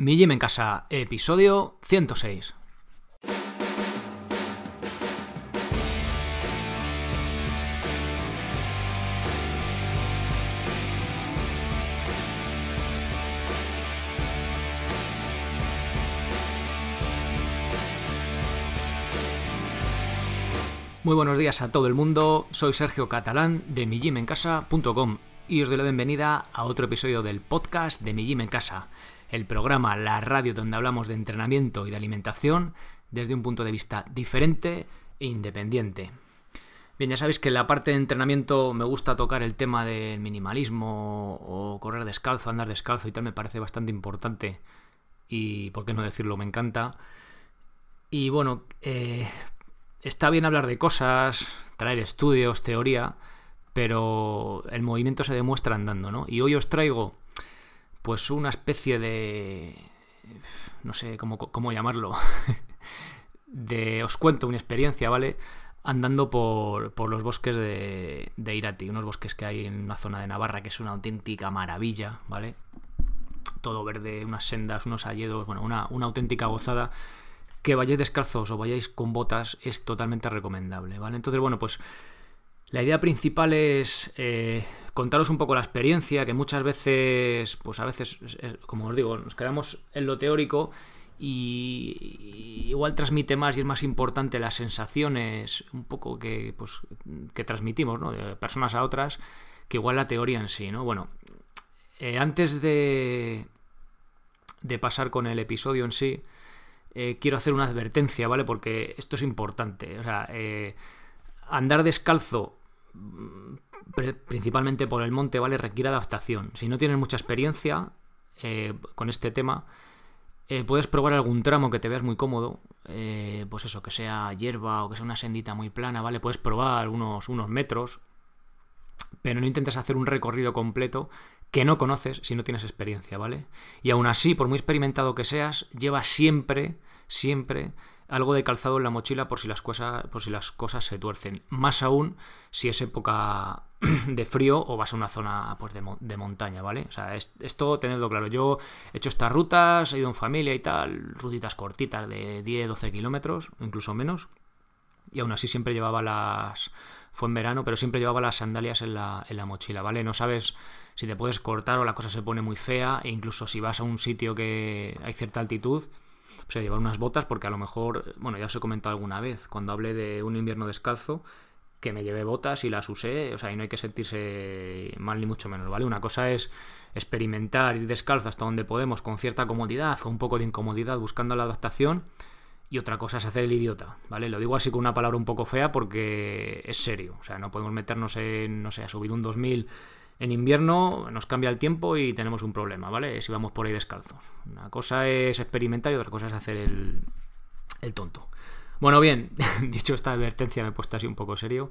Mi Gym en Casa, episodio 106. Muy buenos días a todo el mundo, soy Sergio Catalán de migimencasa.com y os doy la bienvenida a otro episodio del podcast de Mi en Casa el programa La Radio donde hablamos de entrenamiento y de alimentación desde un punto de vista diferente e independiente. Bien, ya sabéis que en la parte de entrenamiento me gusta tocar el tema del minimalismo o correr descalzo, andar descalzo y tal, me parece bastante importante y, por qué no decirlo, me encanta. Y bueno, eh, está bien hablar de cosas, traer estudios, teoría, pero el movimiento se demuestra andando, ¿no? Y hoy os traigo pues una especie de... no sé cómo, llamarlo. de... os cuento una experiencia, ¿vale? andando por, por, los bosques de, de, Irati, unos bosques que hay en una zona de Navarra que es una auténtica maravilla, ¿vale? Todo verde, unas sendas, unos alledos, bueno, una, una auténtica gozada. Que vayáis descalzos o vayáis con botas es totalmente recomendable, ¿vale? Entonces, bueno, pues la idea principal es eh, contaros un poco la experiencia, que muchas veces, pues a veces, como os digo, nos quedamos en lo teórico y igual transmite más y es más importante las sensaciones un poco pues, que, transmitimos, ¿no? De personas a otras, que igual la teoría en sí, ¿no? Bueno, eh, antes de, de pasar con el episodio en sí, eh, quiero hacer una advertencia, ¿vale? Porque esto es importante. O sea, andar descalzo principalmente por el monte, ¿vale? Requiere adaptación. Si no tienes mucha experiencia eh, con este tema, eh, puedes probar algún tramo que te veas muy cómodo. Eh, pues eso, que sea hierba o que sea una sendita muy plana, ¿vale? Puedes probar unos, unos metros, pero no intentes hacer un recorrido completo que no conoces si no tienes experiencia, ¿vale? Y aún así, por muy experimentado que seas, lleva siempre, siempre algo de calzado en la mochila por si las cosas, por si las cosas se tuercen. Más aún si es época de frío o vas a una zona pues, de, montaña, ¿vale? O sea, esto tenedlo claro. Yo he hecho estas rutas, he ido en familia y tal, rutitas cortitas de 10, 12 kilómetros, incluso menos. Y aún así siempre llevaba las... Fue en verano, pero siempre llevaba las sandalias en la, en la mochila, ¿vale? No sabes si te puedes cortar o la cosa se pone muy fea, e incluso si vas a un sitio que hay cierta altitud, sea, llevar unas botas porque a lo mejor, bueno, ya os he comentado alguna vez, cuando hablé de un invierno descalzo, que me llevé botas y las usé, o sea, y no hay que sentirse mal ni mucho menos, ¿vale? Una cosa es experimentar, ir descalzo hasta donde podemos con cierta comodidad o un poco de incomodidad buscando la adaptación, y otra cosa es hacer el idiota, ¿vale? Lo digo así con una palabra un poco fea porque es serio, o sea, no podemos meternos en, no sé, a subir un 2000 en invierno nos cambia el tiempo y tenemos un problema, ¿vale? Si vamos por ahí descalzos. Una cosa es experimentar y otra cosa es hacer el, tonto. Bueno, bien, dicho esta advertencia me he puesto así un poco serio.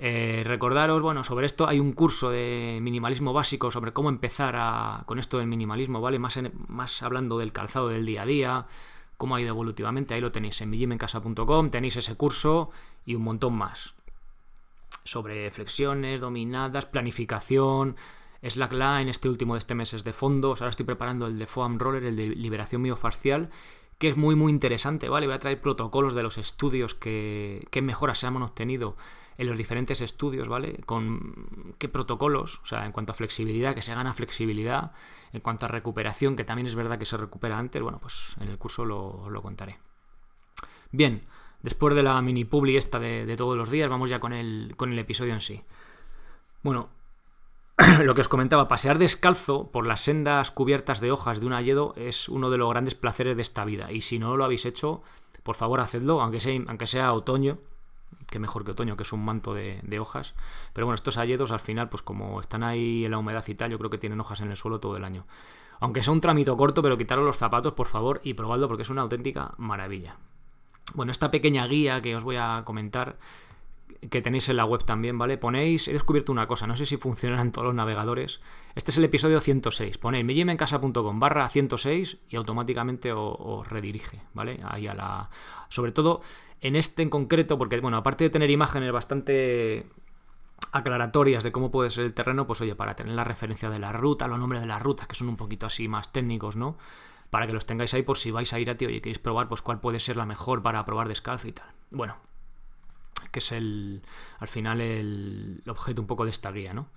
Eh, recordaros, bueno, sobre esto hay un curso de minimalismo básico sobre cómo empezar a, con esto del minimalismo, ¿vale? Más, más hablando del calzado del día a día, cómo ha ido evolutivamente, ahí lo tenéis en mijimencasa.com, tenéis ese curso y un montón más sobre flexiones, dominadas, planificación. slackline, este último de este mes es de fondo. Ahora estoy preparando el de foam roller, el de liberación miofascial, que es muy, muy interesante, ¿vale? Voy a traer protocolos de los estudios que, qué mejoras se han obtenido en los diferentes estudios, ¿vale? Con qué protocolos, o sea, en cuanto a flexibilidad, que se gana flexibilidad, en cuanto a recuperación, que también es verdad que se recupera antes, bueno, pues en el curso lo, lo contaré. Bien, después de la mini publi esta de, todos los días, vamos ya con el, con el episodio en sí. Bueno, lo que os comentaba, pasear descalzo por las sendas cubiertas de hojas de un hayedo es uno de los grandes placeres de esta vida. Y si no lo habéis hecho, por favor hacedlo, aunque sea, aunque sea otoño, que mejor que otoño, que es un manto de, hojas. Pero bueno, estos hayedos al final, pues como están ahí en la humedad y tal, yo creo que tienen hojas en el suelo todo el año. Aunque sea un trámite corto, pero quitaros los zapatos, por favor, y probadlo porque es una auténtica maravilla. Bueno, esta pequeña guía que os voy a comentar, que tenéis en la web también, ¿vale? Ponéis, he descubierto una cosa, no sé si funcionan todos los navegadores. Este es el episodio 106. Ponéis mellimencasa.com barra 106 y automáticamente os, redirige, ¿vale? Ahí a la... Sobre todo en este en concreto, porque, bueno, aparte de tener imágenes bastante aclaratorias de cómo puede ser el terreno, pues oye, para tener la referencia de la ruta, los nombres de las rutas, que son un poquito así más técnicos, ¿no? para que los tengáis ahí por si vais a ir a y queréis probar, pues cuál puede ser la mejor para probar descalzo y tal. Bueno, que es el, al final el, objeto un poco de esta guía, ¿no?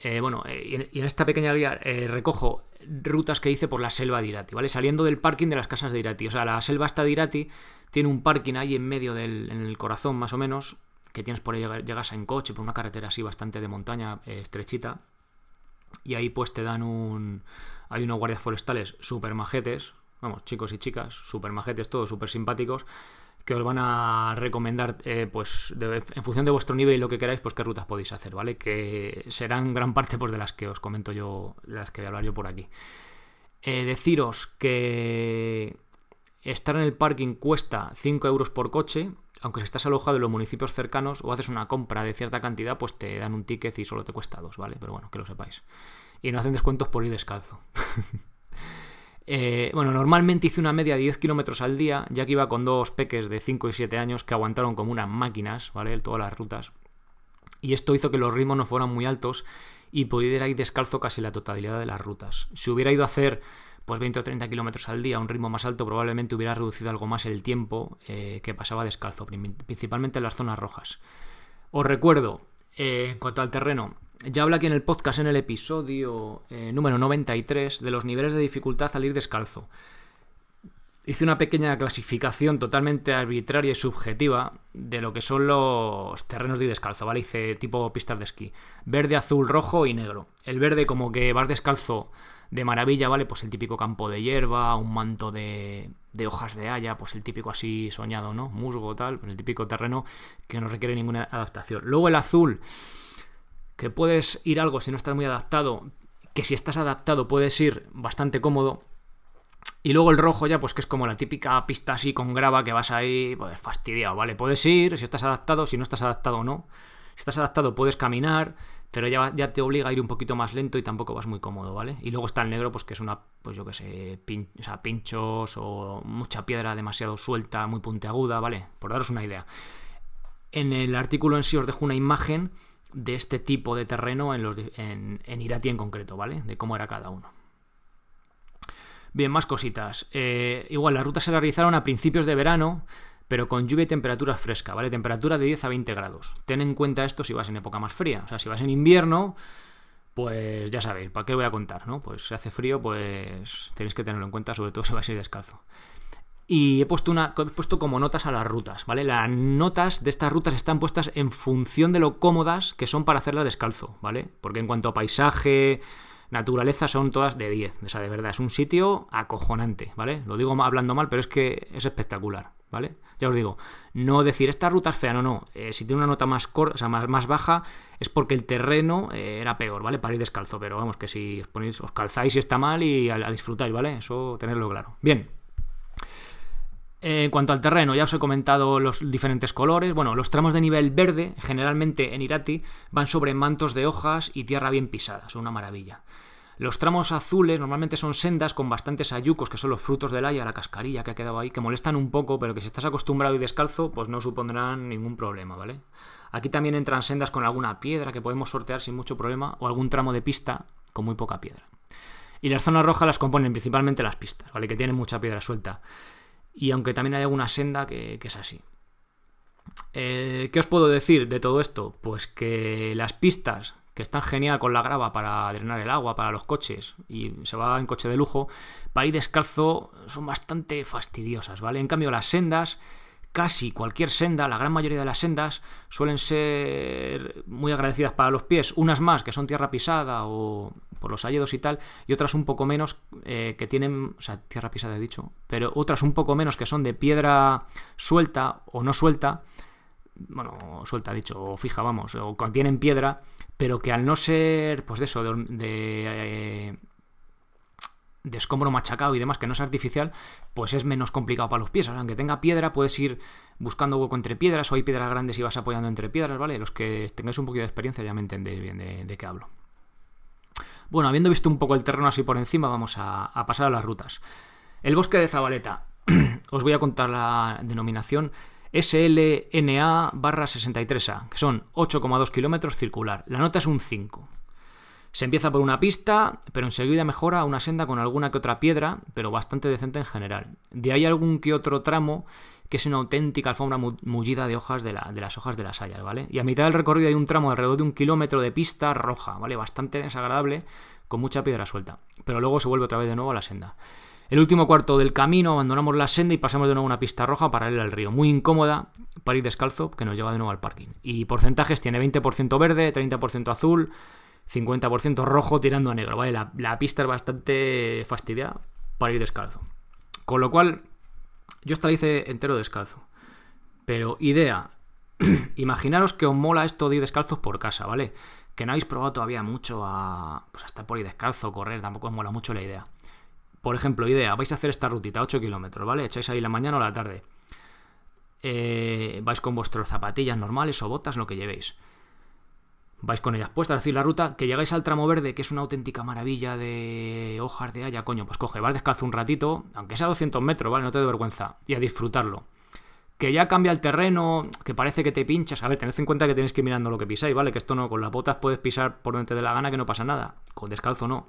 Eh, bueno, eh, y, en, esta pequeña guía eh, recojo rutas que hice por la selva de Irati, ¿vale? Saliendo del parking de las casas de Irati. O sea, la selva hasta de Irati tiene un parking ahí en medio del en el corazón, más o menos, que tienes por ahí, llegas en coche, por una carretera así bastante de montaña, estrechita, y ahí pues te dan un... Hay unos guardias forestales súper majetes, vamos, chicos y chicas, súper majetes todos, súper simpáticos, que os van a recomendar, eh, pues, en función de vuestro nivel y lo que queráis, pues qué rutas podéis hacer, ¿vale? Que serán gran parte pues, de las que os comento yo, de las que voy a hablar yo por aquí. Eh, deciros que estar en el parking cuesta 5 euros por coche aunque si estás alojado en los municipios cercanos o haces una compra de cierta cantidad, pues te dan un ticket y solo te cuesta dos, ¿vale? Pero bueno, que lo sepáis. Y no hacen descuentos por ir descalzo. Eh, bueno, normalmente hice una media de 10 kilómetros al día, ya que iba con dos peques de 5 y 7 años que aguantaron como unas máquinas, ¿vale? Todas las rutas. Y esto hizo que los ritmos no fueran muy altos y pudiera ir descalzo casi la totalidad de las rutas. Si hubiera ido a hacer pues 20 o 30 kilómetros al día, un ritmo más alto, probablemente hubiera reducido algo más el tiempo eh, que pasaba descalzo, principalmente en las zonas rojas. Os recuerdo, eh, en cuanto al terreno, ya habla aquí en el podcast, en el episodio eh, número 93, de los niveles de dificultad al ir descalzo. Hice una pequeña clasificación totalmente arbitraria y subjetiva de lo que son los terrenos de descalzo, ¿vale? Hice tipo pistas de esquí. Verde, azul, rojo y negro. El verde como que vas descalzo de maravilla, ¿vale? Pues el típico campo de hierba, un manto de, hojas de haya, pues el típico así soñado, ¿no? Musgo, tal, pues el típico terreno que no requiere ninguna adaptación. Luego el azul, que puedes ir algo si no estás muy adaptado, que si estás adaptado puedes ir bastante cómodo. Y luego el rojo ya, pues que es como la típica pista así con grava que vas ahí, pues fastidiado, ¿vale? Puedes ir, si estás adaptado, si no estás adaptado no. Si estás adaptado puedes caminar, pero ya, te obliga a ir un poquito más lento y tampoco vas muy cómodo, ¿vale? Y luego está el negro, pues que es una, pues yo qué sé, pinchos o mucha piedra demasiado suelta, muy puntiaguda, ¿vale? Por daros una idea. En el artículo en sí os dejo una imagen de este tipo de terreno en, los, en, Irati en concreto, ¿vale? De cómo era cada uno. Bien, más cositas. Eh, igual, las rutas se realizaron a principios de verano pero con lluvia y temperatura fresca, ¿vale? Temperatura de 10 a 20 grados. Ten en cuenta esto si vas en época más fría. O sea, si vas en invierno, pues ya sabéis, ¿para qué voy a contar, no? Pues si hace frío, pues tenéis que tenerlo en cuenta, sobre todo si vas a ir descalzo. Y he puesto, una, he puesto como notas a las rutas, ¿vale? Las notas de estas rutas están puestas en función de lo cómodas que son para hacerlas descalzo, ¿vale? Porque en cuanto a paisaje, naturaleza son todas de 10. O sea, de verdad, es un sitio acojonante, ¿vale? Lo digo hablando mal, pero es que es espectacular, ¿vale? Ya os digo, no decir esta ruta es fea, no, no. Eh, si tiene una nota más corta, o sea, más, más, baja, es porque el terreno eh, era peor, ¿vale? Para ir descalzo, pero vamos, que si os ponéis, os calzáis y está mal y a, disfrutar, disfrutáis, ¿vale? Eso tenerlo claro. Bien en cuanto al terreno, ya os he comentado los diferentes colores. Bueno, los tramos de nivel verde, generalmente en Irati, van sobre mantos de hojas y tierra bien pisada, son una maravilla. Los tramos azules normalmente son sendas con bastantes ayucos, que son los frutos del haya, la cascarilla que ha quedado ahí, que molestan un poco, pero que si estás acostumbrado y descalzo, pues no supondrán ningún problema, ¿vale? Aquí también entran sendas con alguna piedra que podemos sortear sin mucho problema, o algún tramo de pista con muy poca piedra. Y las zonas rojas las componen principalmente las pistas, ¿vale? Que tienen mucha piedra suelta. Y aunque también hay alguna senda que, es así. Eh, ¿Qué os puedo decir de todo esto? Pues que las pistas, que están genial con la grava para drenar el agua para los coches y se va en coche de lujo, para ir descalzo son bastante fastidiosas, ¿vale? En cambio las sendas, casi cualquier senda, la gran mayoría de las sendas suelen ser muy agradecidas para los pies, unas más que son tierra pisada o por los hayedos y tal, y otras un poco menos eh, que tienen, o sea, tierra pisada he dicho, pero otras un poco menos que son de piedra suelta o no suelta, bueno, suelta dicho, o fija, vamos, o contienen piedra, pero que al no ser, pues de eso, de... Eh, de escombro machacado y demás que no es artificial, pues es menos complicado para los pies. O aunque tenga piedra, puedes ir buscando hueco entre piedras o hay piedras grandes y vas apoyando entre piedras, ¿vale? Los que tengáis un poquito de experiencia ya me entendéis bien de, de qué hablo. Bueno, habiendo visto un poco el terreno así por encima, vamos a, pasar a las rutas. El bosque de Zabaleta. Os voy a contar la denominación SLNA 63A, que son 8,2 kilómetros circular. La nota es un 5. Se empieza por una pista, pero enseguida mejora a una senda con alguna que otra piedra, pero bastante decente en general. De ahí algún que otro tramo que es una auténtica alfombra mullida de hojas de, las hojas de las hayas, ¿vale? Y a mitad del recorrido hay un tramo alrededor de un kilómetro de pista roja, ¿vale? Bastante desagradable, con mucha piedra suelta. Pero luego se vuelve otra vez de nuevo a la senda. El último cuarto del camino abandonamos la senda y pasamos de nuevo a una pista roja paralela al río, muy incómoda para ir descalzo, que nos lleva de nuevo al parking. Y porcentajes tiene 20% verde, 30% azul, 50% rojo tirando a negro, ¿vale? La, la, pista es bastante fastidiada para ir descalzo. Con lo cual, yo esta la hice entero descalzo. Pero idea, imaginaros que os mola esto de ir descalzos por casa, ¿vale? Que no habéis probado todavía mucho a, pues, a estar por ir descalzo, correr, tampoco os mola mucho la idea. Por ejemplo, idea, vais a hacer esta rutita, 8 kilómetros, ¿vale? Echáis ahí la mañana o la tarde. Eh, vais con vuestras zapatillas normales o botas, lo que llevéis vais con ellas puestas, es decir, la ruta, que llegáis al tramo verde, que es una auténtica maravilla de hojas de haya, coño, pues coge, vas descalzo un ratito, aunque sea 200 metros, ¿vale? No te dé vergüenza, y a disfrutarlo. Que ya cambia el terreno, que parece que te pinchas. A ver, tened en cuenta que tenéis que ir mirando lo que pisáis, ¿vale? Que esto no, con las botas puedes pisar por donde te dé la gana, que no pasa nada. Con descalzo no.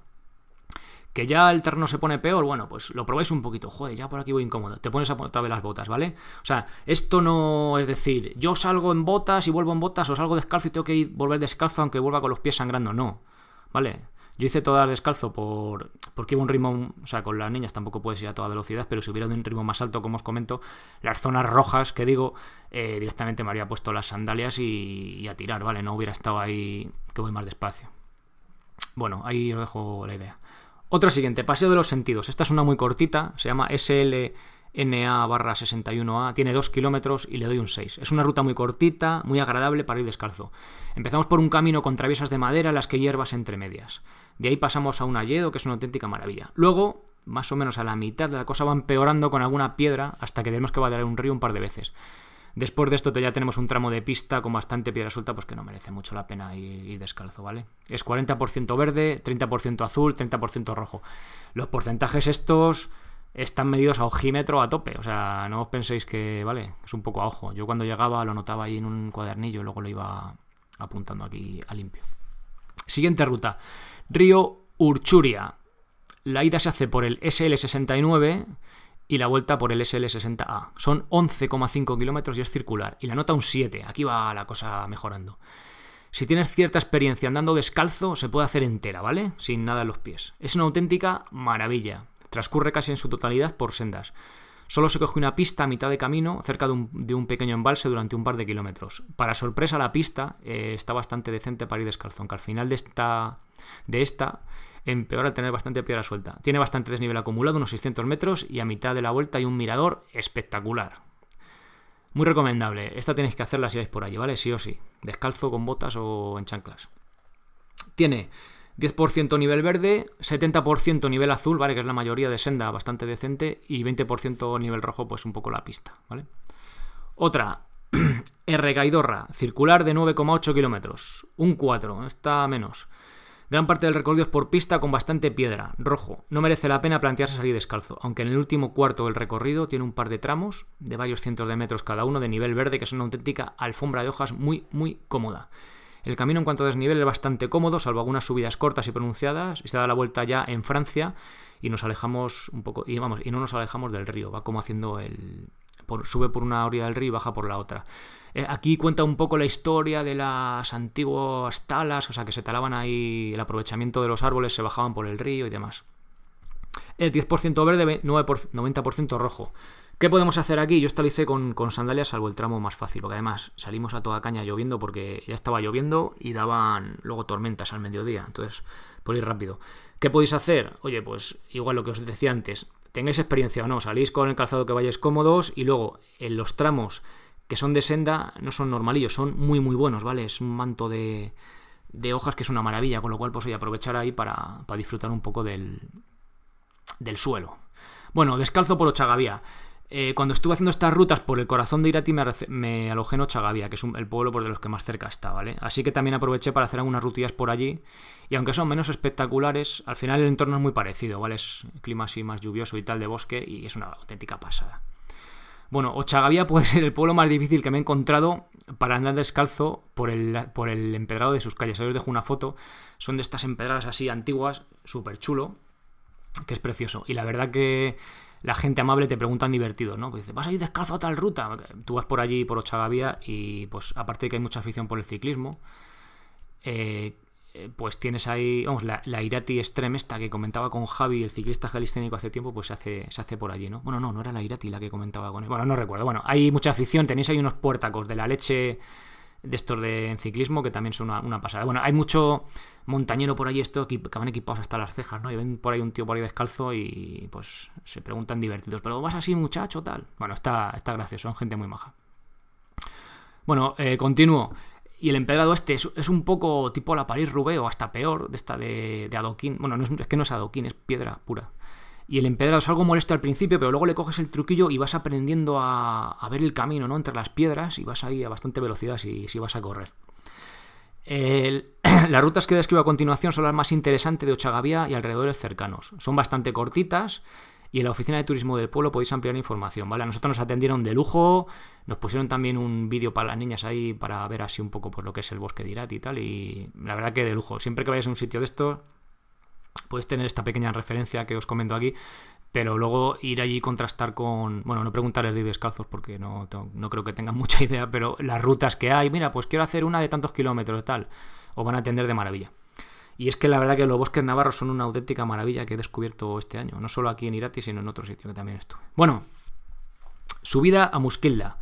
Que ya el terreno se pone peor, bueno, pues lo probáis un poquito. Joder, ya por aquí voy incómodo. Te pones a otra vez las botas, ¿vale? O sea, esto no es decir, yo salgo en botas y vuelvo en botas, o salgo descalzo y tengo que ir, volver descalzo aunque vuelva con los pies sangrando. No, ¿vale? Yo hice todas descalzo por, porque iba un ritmo, o sea, con las niñas tampoco puedes ir a toda velocidad, pero si hubiera un ritmo más alto, como os comento, las zonas rojas que digo, eh, directamente me habría puesto las sandalias y, y, a tirar, ¿vale? No hubiera estado ahí que voy más despacio. Bueno, ahí os dejo la idea. Otra siguiente, paseo de los sentidos. Esta es una muy cortita, se llama SLNA barra 61A, tiene 2 kilómetros y le doy un 6. Es una ruta muy cortita, muy agradable para ir descalzo. Empezamos por un camino con traviesas de madera, las que hierbas entre medias. De ahí pasamos a un alledo, que es una auténtica maravilla. Luego, más o menos a la mitad de la cosa va empeorando con alguna piedra hasta que tenemos que vadear un río un par de veces. Después de esto ya tenemos un tramo de pista con bastante piedra suelta, pues que no merece mucho la pena ir, descalzo, ¿vale? Es 40% verde, 30% azul, 30% rojo. Los porcentajes estos están medidos a ojímetro a tope, o sea, no os penséis que, vale, es un poco a ojo. Yo cuando llegaba lo notaba ahí en un cuadernillo y luego lo iba apuntando aquí a limpio. Siguiente ruta, río Urchuria. La ida se hace por el SL69 y la vuelta por el SL60A. Son 11,5 kilómetros y es circular. Y la nota un 7. Aquí va la cosa mejorando. Si tienes cierta experiencia andando descalzo, se puede hacer entera, ¿vale? Sin nada en los pies. Es una auténtica maravilla. Transcurre casi en su totalidad por sendas. Solo se coge una pista a mitad de camino, cerca de un, pequeño embalse durante un par de kilómetros. Para sorpresa, la pista eh, está bastante decente para ir descalzo, aunque al final de esta, de esta peor, al tener bastante piedra suelta. Tiene bastante desnivel acumulado, unos 600 metros, y a mitad de la vuelta hay un mirador espectacular. Muy recomendable. Esta tenéis que hacerla si vais por allí, ¿vale? Sí o sí. Descalzo, con botas o en chanclas. Tiene 10% nivel verde, 70% nivel azul, ¿vale? Que es la mayoría de senda bastante decente, y 20% nivel rojo, pues un poco la pista, ¿vale? Otra, R circular de 9,8 kilómetros, un 4, está menos. Gran parte del recorrido es por pista con bastante piedra, rojo. No merece la pena plantearse salir descalzo, aunque en el último cuarto del recorrido tiene un par de tramos de varios cientos de metros cada uno de nivel verde que es una auténtica alfombra de hojas muy, muy cómoda. El camino en cuanto a desnivel es bastante cómodo, salvo algunas subidas cortas y pronunciadas, y se da la vuelta ya en Francia y nos alejamos un poco, y vamos, y no nos alejamos del río, va como haciendo el, sube por una orilla del río y baja por la otra. Eh, aquí cuenta un poco la historia de las antiguas talas, o sea, que se talaban ahí el aprovechamiento de los árboles, se bajaban por el río y demás. El 10% verde, 90% rojo. ¿Qué podemos hacer aquí? Yo lo con, con sandalias, salvo el tramo más fácil, porque además salimos a toda caña lloviendo porque ya estaba lloviendo y daban luego tormentas al mediodía, entonces por ir rápido. ¿Qué podéis hacer? Oye, pues igual lo que os decía antes, tengáis experiencia o no, salís con el calzado que vayáis cómodos y luego en los tramos que son de senda no son normalillos, son muy muy buenos, ¿vale? Es un manto de, hojas que es una maravilla, con lo cual podéis pues, aprovechar ahí para, disfrutar un poco del, del suelo. Bueno, descalzo por Ochagavía. Eh, cuando estuve haciendo estas rutas por el corazón de Irati me, alojé en Ochagavia, que es el pueblo por de los que más cerca está, ¿vale? Así que también aproveché para hacer algunas rutillas por allí. Y aunque son menos espectaculares, al final el entorno es muy parecido, ¿vale? Es clima así más lluvioso y tal de bosque y es una auténtica pasada. Bueno, Ochagavia puede ser el pueblo más difícil que me he encontrado para andar descalzo por el, por el empedrado de sus calles. Ahí os dejo una foto. Son de estas empedradas así antiguas, súper chulo, que es precioso. Y la verdad que la gente amable te preguntan divertido, ¿no? Pues vas a ir descalzo a tal ruta. Tú vas por allí, por Ochagavía, y pues aparte de que hay mucha afición por el ciclismo, eh, eh, pues tienes ahí, vamos, la, Irati Extreme esta que comentaba con Javi, el ciclista jalisténico hace tiempo, pues se hace, se hace por allí, ¿no? Bueno, no, no era la Irati la que comentaba con él. Bueno, no recuerdo. Bueno, hay mucha afición, tenéis ahí unos puertacos de la leche de estos de ciclismo que también son una, pasada. Bueno, hay mucho montañero por ahí esto que, van equipados hasta las cejas, ¿no? Y ven por ahí un tío por ahí descalzo y pues se preguntan divertidos, pero vas así muchacho, tal. Bueno, está, está gracioso, son gente muy maja. Bueno, continuo, eh, continúo. Y el empedrado este es, un poco tipo la París Roubaix o hasta peor, de esta de, adoquín. Bueno, es, que no es adoquín, es piedra pura y el empedrado es algo molesto al principio, pero luego le coges el truquillo y vas aprendiendo a, ver el camino, ¿no? Entre las piedras y vas ahí a bastante velocidad si, vas a correr. las rutas que describo a continuación son las más interesantes de Ochagavía y alrededores cercanos. Son bastante cortitas y en la oficina de turismo del pueblo podéis ampliar información, ¿vale? A nosotros nos atendieron de lujo, nos pusieron también un vídeo para las niñas ahí para ver así un poco por lo que es el bosque de Irat y tal, y la verdad que de lujo. Siempre que vayas a un sitio de estos... Puedes tener esta pequeña referencia que os comento aquí, pero luego ir allí y contrastar con, bueno, no preguntarles de descalzos porque no, no creo que tengan mucha idea, pero las rutas que hay, mira, pues quiero hacer una de tantos kilómetros, tal, os van a atender de maravilla. Y es que la verdad que los bosques navarros son una auténtica maravilla que he descubierto este año, no solo aquí en Irati, sino en otro sitio que también estuve. Bueno, subida a Musquilda.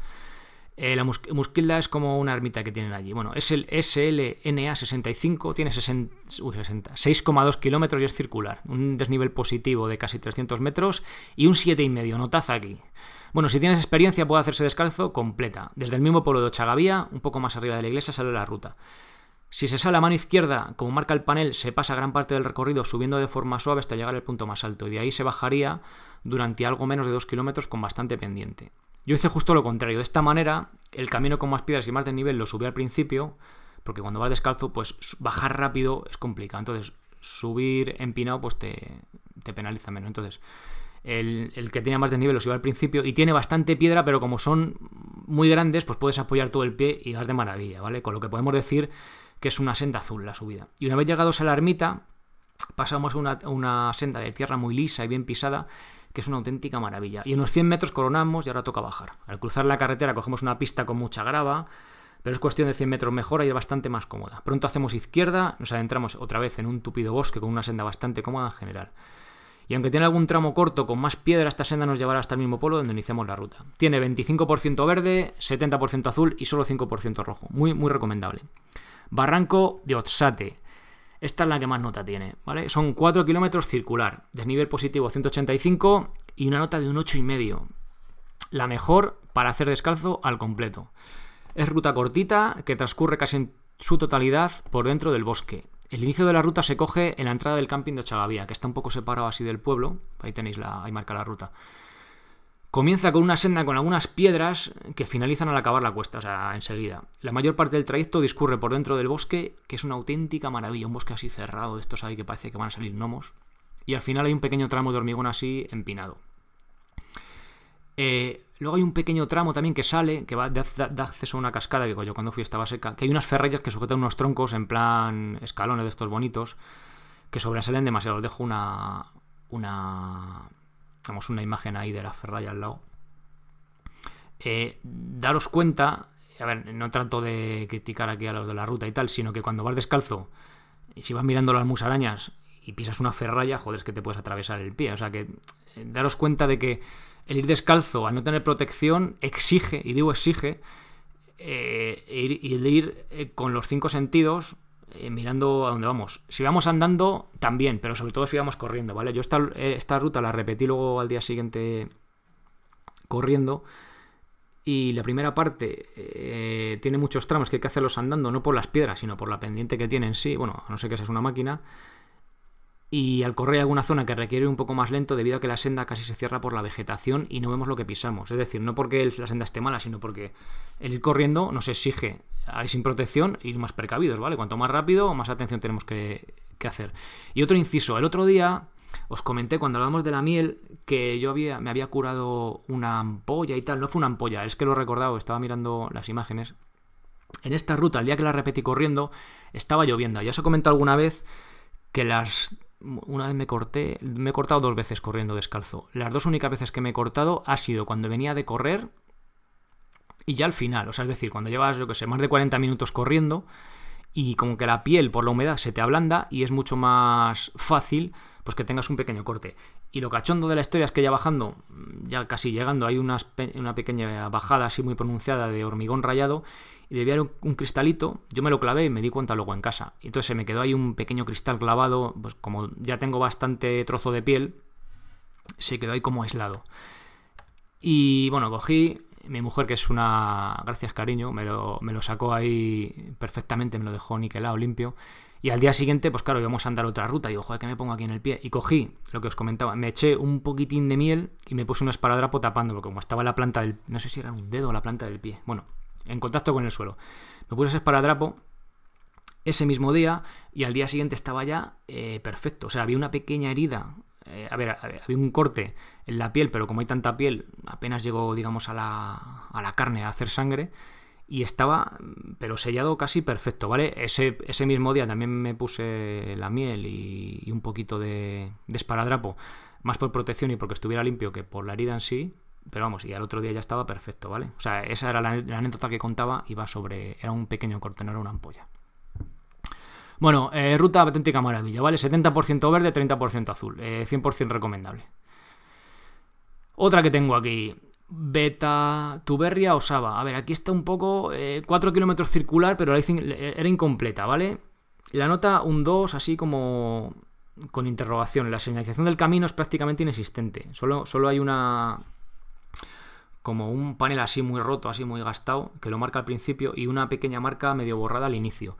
Eh, la Musquilda es como una ermita que tienen allí. Bueno, es el SLNA65, tiene 6,2 kilómetros y es circular. Un desnivel positivo de casi 300 metros y un 7,5, notaza aquí. Bueno, si tienes experiencia puede hacerse descalzo completa. Desde el mismo pueblo de Ochagavía, un poco más arriba de la iglesia, sale la ruta. Si se sale a mano izquierda, como marca el panel, se pasa gran parte del recorrido subiendo de forma suave hasta llegar al punto más alto y de ahí se bajaría durante algo menos de 2 kilómetros con bastante pendiente. Yo hice justo lo contrario. De esta manera, el camino con más piedras y más de nivel lo subí al principio, porque cuando vas descalzo, pues bajar rápido es complicado. Entonces, subir empinado, pues te, penaliza menos. Entonces, el, que tenía más de nivel lo subí al principio y tiene bastante piedra, pero como son muy grandes, pues puedes apoyar todo el pie y vas de maravilla, ¿vale? Con lo que podemos decir que es una senda azul la subida. Y una vez llegados a la ermita, pasamos una, una senda de tierra muy lisa y bien pisada que es una auténtica maravilla. Y en unos 100 metros coronamos y ahora toca bajar. Al cruzar la carretera cogemos una pista con mucha grava, pero es cuestión de 100 metros mejora y es bastante más cómoda. Pronto hacemos izquierda, nos adentramos otra vez en un tupido bosque con una senda bastante cómoda en general. Y aunque tiene algún tramo corto con más piedra, esta senda nos llevará hasta el mismo polo donde iniciamos la ruta. Tiene 25% verde, 70% azul y solo 5% rojo. Muy, muy recomendable. Barranco de Otsate. Esta es la que más nota tiene, ¿vale? Son 4 kilómetros circular, desnivel positivo 185 y una nota de un 8,5. La mejor para hacer descalzo al completo. Es ruta cortita que transcurre casi en su totalidad por dentro del bosque. El inicio de la ruta se coge en la entrada del camping de Ochagavía, que está un poco separado así del pueblo. Ahí tenéis la, ahí marca la ruta. Comienza con una senda con algunas piedras que finalizan al acabar la cuesta, o sea, enseguida. La mayor parte del trayecto discurre por dentro del bosque, que es una auténtica maravilla, un bosque así cerrado, de estos ahí que parece que van a salir gnomos. Y al final hay un pequeño tramo de hormigón así empinado. Eh, luego hay un pequeño tramo también que sale, que va, da, acceso a una cascada, que yo cuando fui estaba seca, que hay unas ferrellas que sujetan unos troncos en plan escalones de estos bonitos, que sobresalen demasiado. Os dejo una, una tenemos una imagen ahí de la ferralla al lado. Eh, daros cuenta, a ver, no trato de criticar aquí a los de la ruta y tal, sino que cuando vas descalzo y si vas mirando las musarañas y pisas una ferralla, joder, es que te puedes atravesar el pie. O sea que eh, daros cuenta de que el ir descalzo, a no tener protección, exige, y digo exige, eh, e ir, y ir con los cinco sentidos eh, mirando a dónde vamos. Si vamos andando, también, pero sobre todo si vamos corriendo, ¿vale? Yo esta, esta ruta la repetí luego al día siguiente corriendo. Y la primera parte eh, tiene muchos tramos que hay que hacerlos andando, no por las piedras, sino por la pendiente que tienen. sí. Bueno, a no ser que seas una máquina y al correr alguna zona que requiere un poco más lento debido a que la senda casi se cierra por la vegetación y no vemos lo que pisamos. Es decir, no porque la senda esté mala, sino porque el ir corriendo nos exige sin protección ir más precavidos, ¿vale? Cuanto más rápido, más atención tenemos que, hacer. Y otro inciso, el otro día os comenté cuando hablamos de la miel que yo había, me había curado una ampolla y tal. No fue una ampolla, es que lo he recordado, estaba mirando las imágenes. En esta ruta, el día que la repetí corriendo, estaba lloviendo. Ya os he comentado alguna vez que las una vez me corté, me he cortado dos veces corriendo descalzo. Las dos únicas veces que me he cortado ha sido cuando venía de correr y ya al final, o sea, es decir, cuando llevas, yo que sé, más de 40 minutos corriendo y como que la piel por la humedad se te ablanda y es mucho más fácil pues que tengas un pequeño corte. Y lo cachondo de la historia es que ya bajando, ya casi llegando, hay una pequeña bajada así muy pronunciada de hormigón rayado y a un, cristalito, yo me lo clavé y me di cuenta luego en casa. Y entonces se me quedó ahí un pequeño cristal clavado, pues como ya tengo bastante trozo de piel, se quedó ahí como aislado. Y bueno, cogí, mi mujer que es una... Gracias cariño, me lo, me lo sacó ahí perfectamente, me lo dejó niquelado, limpio. Y al día siguiente, pues claro, íbamos a andar otra ruta. Digo, joder, que me pongo aquí en el pie. Y cogí lo que os comentaba. Me eché un poquitín de miel y me puse un esparadrapo tapándolo, como estaba la planta del. No sé si era un dedo o la planta del pie. Bueno, en contacto con el suelo. Me puse ese esparadrapo ese mismo día y al día siguiente estaba ya eh, perfecto. O sea, había una pequeña herida. Eh, a, ver, había un corte en la piel, pero como hay tanta piel, apenas llegó, digamos, a la, a la carne a hacer sangre. Y estaba, mm, pero sellado casi perfecto, ¿vale? Ese, mismo día también me puse la miel y, un poquito de, de esparadrapo, más por protección y porque estuviera limpio que por la herida en sí, pero vamos, y al otro día ya estaba perfecto, ¿vale? O sea, esa era la, anécdota que contaba, iba sobre. Era un pequeño corte, no era una ampolla. Bueno, eh, ruta auténtica maravilla, ¿vale? 70% verde, 30% azul, 100% eh, recomendable. Otra que tengo aquí, Beta Tuberria Osaba. A ver, aquí está un poco 4 eh, kilómetros circular, pero era incompleta, ¿vale? La nota un 2, así como con interrogación. La señalización del camino es prácticamente inexistente. Solo, solo hay una, como un panel así muy roto, así muy gastado, que lo marca al principio y una pequeña marca medio borrada al inicio.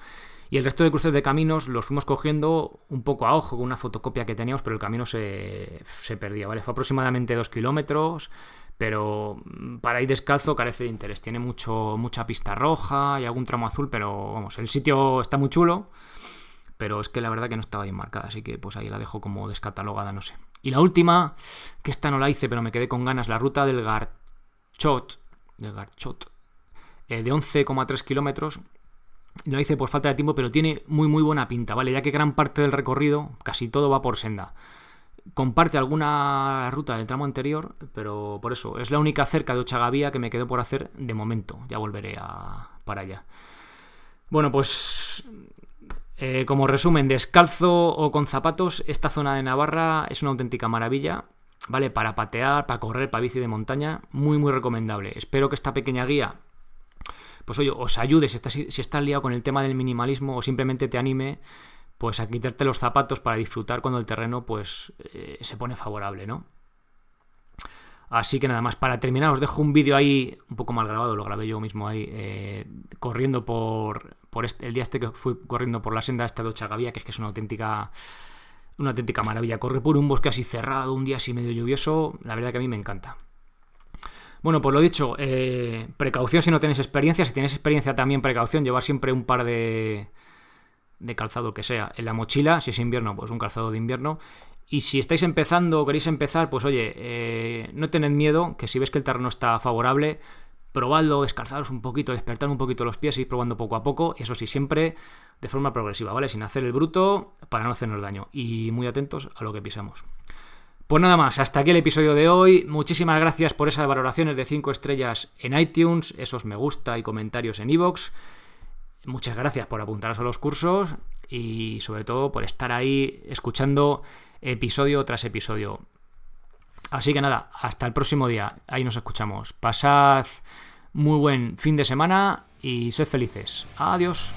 Y el resto de cruces de caminos los fuimos cogiendo un poco a ojo con una fotocopia que teníamos, pero el camino se, perdía, ¿vale? Fue aproximadamente dos kilómetros, pero mm, para ir descalzo carece de interés. Tiene mucho, mucha pista roja y algún tramo azul, pero vamos, el sitio está muy chulo, pero es que la verdad que no estaba bien marcada, así que pues ahí la dejo como descatalogada, no sé. Y la última, que esta no la hice, pero me quedé con ganas, la ruta del Gart de Garchot, eh, de 11,3 kilómetros. Lo hice por falta de tiempo, pero tiene muy muy buena pinta, ¿vale? Ya que gran parte del recorrido, casi todo va por senda. Comparte alguna ruta del tramo anterior, pero por eso, es la única cerca de Ochagavía que me quedo por hacer de momento. Ya volveré a, para allá. Bueno, pues eh, como resumen, descalzo o con zapatos, esta zona de Navarra es una auténtica maravilla ¿vale? Para patear, para correr, para bici de montaña, muy, muy recomendable. Espero que esta pequeña guía, pues oye, os ayude si está si liado con el tema del minimalismo o simplemente te anime, pues a quitarte los zapatos para disfrutar cuando el terreno, pues, eh, se pone favorable, ¿no? Así que nada más, para terminar os dejo un vídeo ahí, un poco mal grabado, lo grabé yo mismo ahí, eh, corriendo por, por este, el día este que fui corriendo por la senda esta de Ochagavía, que es que es una auténtica una auténtica maravilla. Correr por un bosque así cerrado, un día así medio lluvioso, la verdad que a mí me encanta. Bueno, pues lo dicho, eh, precaución si no tenéis experiencia. Si tenéis experiencia también precaución, llevar siempre un par de, de calzado que sea en la mochila. Si es invierno, pues un calzado de invierno. Y si estáis empezando o queréis empezar, pues oye, eh, no tened miedo, que si ves que el terreno está favorable, probadlo, descalzados un poquito, despertar un poquito los pies, ir probando poco a poco. Eso sí, siempre de forma progresiva, ¿vale? Sin hacer el bruto para no hacernos daño. Y muy atentos a lo que pisamos. Pues nada más, hasta aquí el episodio de hoy. Muchísimas gracias por esas valoraciones de 5 estrellas en iTunes, esos me gusta y comentarios en iVoox. Muchas gracias por apuntaros a los cursos y sobre todo por estar ahí escuchando episodio tras episodio. Así que nada, hasta el próximo día. Ahí nos escuchamos. Pasad muy buen fin de semana y sed felices. Adiós.